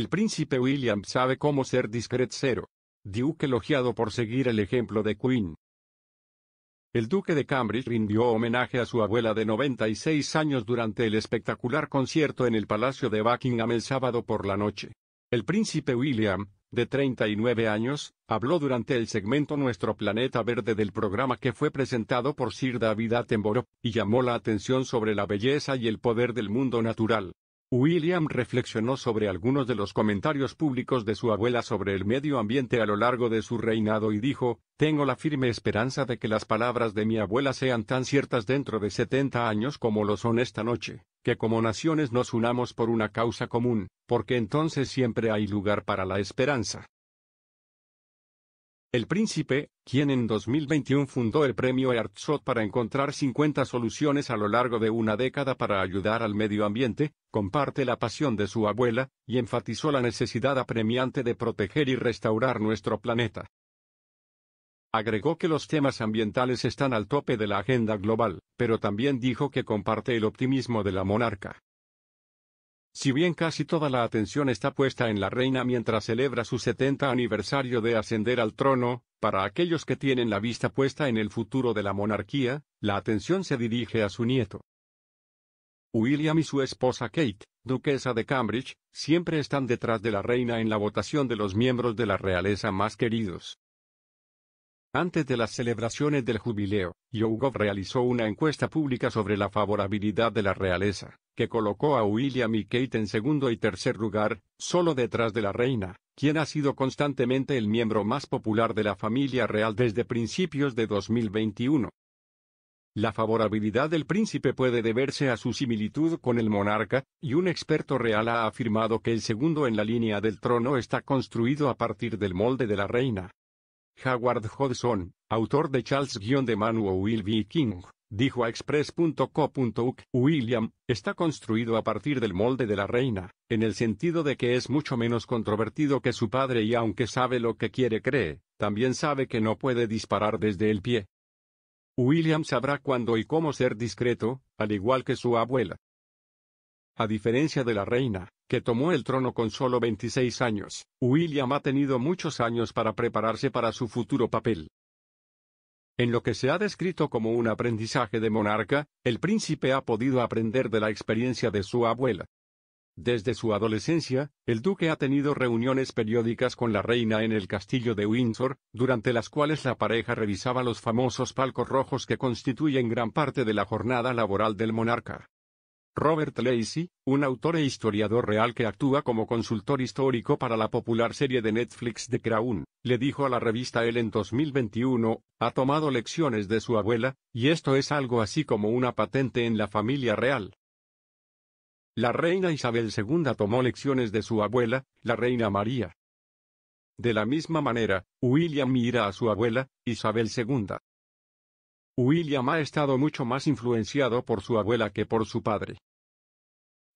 El príncipe William sabe cómo ser cero Duke elogiado por seguir el ejemplo de Queen. El duque de Cambridge rindió homenaje a su abuela de 96 años durante el espectacular concierto en el Palacio de Buckingham el sábado por la noche. El príncipe William, de 39 años, habló durante el segmento Nuestro Planeta Verde del programa que fue presentado por Sir David Attenborough, y llamó la atención sobre la belleza y el poder del mundo natural. William reflexionó sobre algunos de los comentarios públicos de su abuela sobre el medio ambiente a lo largo de su reinado y dijo, Tengo la firme esperanza de que las palabras de mi abuela sean tan ciertas dentro de 70 años como lo son esta noche, que como naciones nos unamos por una causa común, porque entonces siempre hay lugar para la esperanza. El Príncipe, quien en 2021 fundó el premio Erzot para encontrar 50 soluciones a lo largo de una década para ayudar al medio ambiente, comparte la pasión de su abuela, y enfatizó la necesidad apremiante de proteger y restaurar nuestro planeta. Agregó que los temas ambientales están al tope de la agenda global, pero también dijo que comparte el optimismo de la monarca. Si bien casi toda la atención está puesta en la reina mientras celebra su 70 aniversario de ascender al trono, para aquellos que tienen la vista puesta en el futuro de la monarquía, la atención se dirige a su nieto. William y su esposa Kate, duquesa de Cambridge, siempre están detrás de la reina en la votación de los miembros de la realeza más queridos. Antes de las celebraciones del jubileo, YouGov realizó una encuesta pública sobre la favorabilidad de la realeza, que colocó a William y Kate en segundo y tercer lugar, solo detrás de la reina, quien ha sido constantemente el miembro más popular de la familia real desde principios de 2021. La favorabilidad del príncipe puede deberse a su similitud con el monarca, y un experto real ha afirmado que el segundo en la línea del trono está construido a partir del molde de la reina. Howard Hodgson, autor de Charles-de Manuel Wilby King, dijo a express.co.uk, William, está construido a partir del molde de la reina, en el sentido de que es mucho menos controvertido que su padre y aunque sabe lo que quiere cree, también sabe que no puede disparar desde el pie. William sabrá cuándo y cómo ser discreto, al igual que su abuela. A diferencia de la reina, que tomó el trono con solo 26 años, William ha tenido muchos años para prepararse para su futuro papel. En lo que se ha descrito como un aprendizaje de monarca, el príncipe ha podido aprender de la experiencia de su abuela. Desde su adolescencia, el duque ha tenido reuniones periódicas con la reina en el castillo de Windsor, durante las cuales la pareja revisaba los famosos palcos rojos que constituyen gran parte de la jornada laboral del monarca. Robert Lacey, un autor e historiador real que actúa como consultor histórico para la popular serie de Netflix de Crown, le dijo a la revista Él en 2021, ha tomado lecciones de su abuela, y esto es algo así como una patente en la familia real. La reina Isabel II tomó lecciones de su abuela, la reina María. De la misma manera, William mira a su abuela, Isabel II. William ha estado mucho más influenciado por su abuela que por su padre.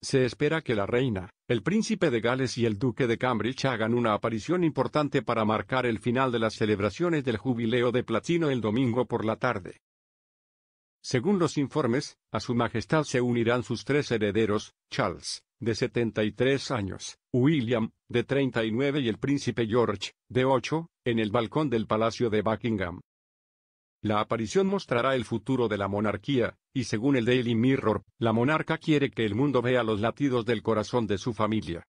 Se espera que la reina, el príncipe de Gales y el duque de Cambridge hagan una aparición importante para marcar el final de las celebraciones del jubileo de platino el domingo por la tarde. Según los informes, a su majestad se unirán sus tres herederos, Charles, de 73 años, William, de 39 y el príncipe George, de 8, en el balcón del Palacio de Buckingham. La aparición mostrará el futuro de la monarquía, y según el Daily Mirror, la monarca quiere que el mundo vea los latidos del corazón de su familia.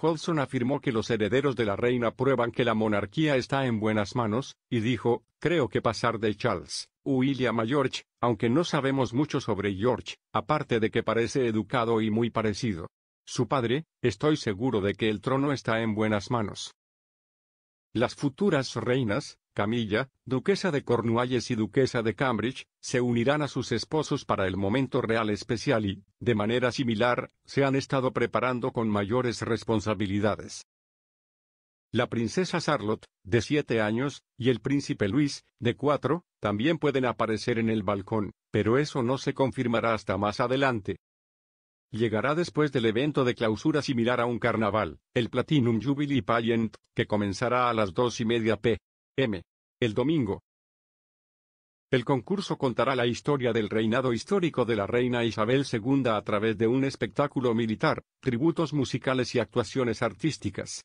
Holson afirmó que los herederos de la reina prueban que la monarquía está en buenas manos, y dijo, creo que pasar de Charles, William a George, aunque no sabemos mucho sobre George, aparte de que parece educado y muy parecido. Su padre, estoy seguro de que el trono está en buenas manos. Las futuras reinas, Camilla, duquesa de Cornualles y duquesa de Cambridge, se unirán a sus esposos para el momento real especial y, de manera similar, se han estado preparando con mayores responsabilidades. La princesa Charlotte, de siete años, y el príncipe Luis, de cuatro, también pueden aparecer en el balcón, pero eso no se confirmará hasta más adelante. Llegará después del evento de clausura similar a un carnaval, el Platinum Jubilee Pageant, que comenzará a las dos y media p. M. El domingo. El concurso contará la historia del reinado histórico de la reina Isabel II a través de un espectáculo militar, tributos musicales y actuaciones artísticas.